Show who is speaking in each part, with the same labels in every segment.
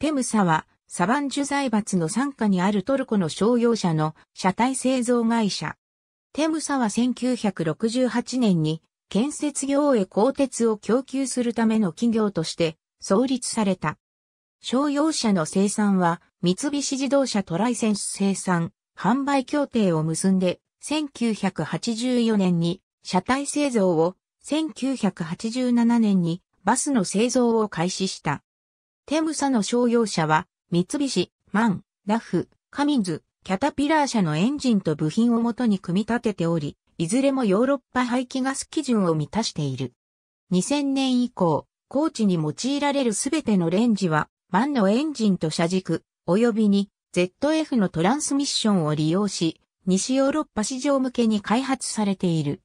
Speaker 1: テムサは、サバンジュ財閥の傘下にあるトルコの商用車の車体製造会社。テムサは1968年に建設業へ鋼鉄を供給するための企業として創立された。商用車の生産は三菱自動車トライセンス生産、販売協定を結んで1984年に車体製造を1987年にバスの製造を開始した。テムサの商用車は、三菱、マン、ラフ、カミンズ、キャタピラー車のエンジンと部品をもとに組み立てており、いずれもヨーロッパ排気ガス基準を満たしている。2000年以降、高知に用いられるすべてのレンジは、マンのエンジンと車軸、及びに ZF のトランスミッションを利用し、西ヨーロッパ市場向けに開発されている。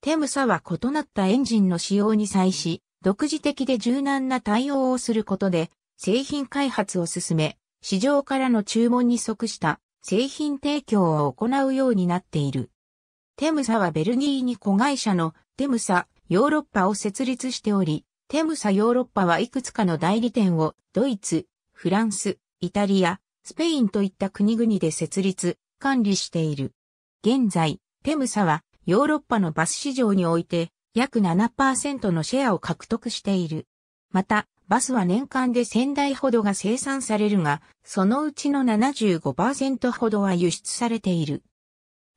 Speaker 1: テムサは異なったエンジンの使用に際し、独自的で柔軟な対応をすることで、製品開発を進め、市場からの注文に即した製品提供を行うようになっている。テムサはベルギーに子会社のテムサヨーロッパを設立しており、テムサヨーロッパはいくつかの代理店をドイツ、フランス、イタリア、スペインといった国々で設立、管理している。現在、テムサはヨーロッパのバス市場において約7%のシェアを獲得している。また、バスは年間で1000台ほどが生産されるが、そのうちの75%ほどは輸出されている。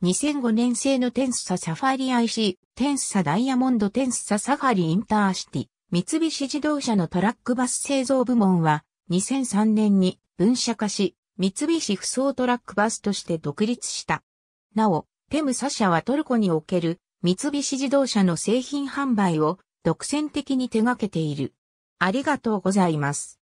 Speaker 1: 2005年製のテンササファリ IC、テンサダイヤモンドテンササファリインターシティ、三菱自動車のトラックバス製造部門は、2003年に分社化し、三菱不走トラックバスとして独立した。なお、テムサ社はトルコにおける三菱自動車の製品販売を独占的に手掛けている。ありがとうございます。